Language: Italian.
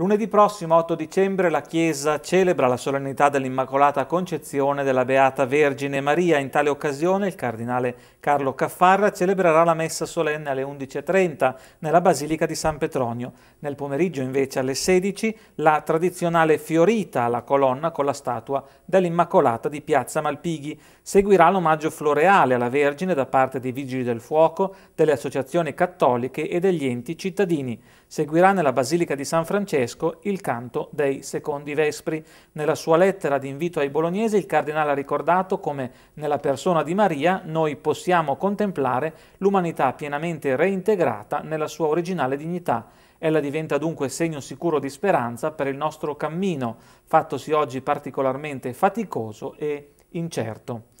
Lunedì prossimo, 8 dicembre, la Chiesa celebra la solennità dell'Immacolata Concezione della Beata Vergine Maria. In tale occasione il Cardinale Carlo Caffarra celebrerà la messa solenne alle 11.30 nella Basilica di San Petronio. Nel pomeriggio invece alle 16 la tradizionale fiorita alla colonna con la statua dell'Immacolata di Piazza Malpighi. Seguirà l'omaggio floreale alla Vergine da parte dei Vigili del Fuoco, delle associazioni cattoliche e degli enti cittadini. Seguirà nella Basilica di San Francesco tedesco il canto dei secondi vespri. Nella sua lettera di invito ai bolognesi il cardinale ha ricordato come nella persona di Maria noi possiamo contemplare l'umanità pienamente reintegrata nella sua originale dignità. Ella diventa dunque segno sicuro di speranza per il nostro cammino, fattosi oggi particolarmente faticoso e incerto.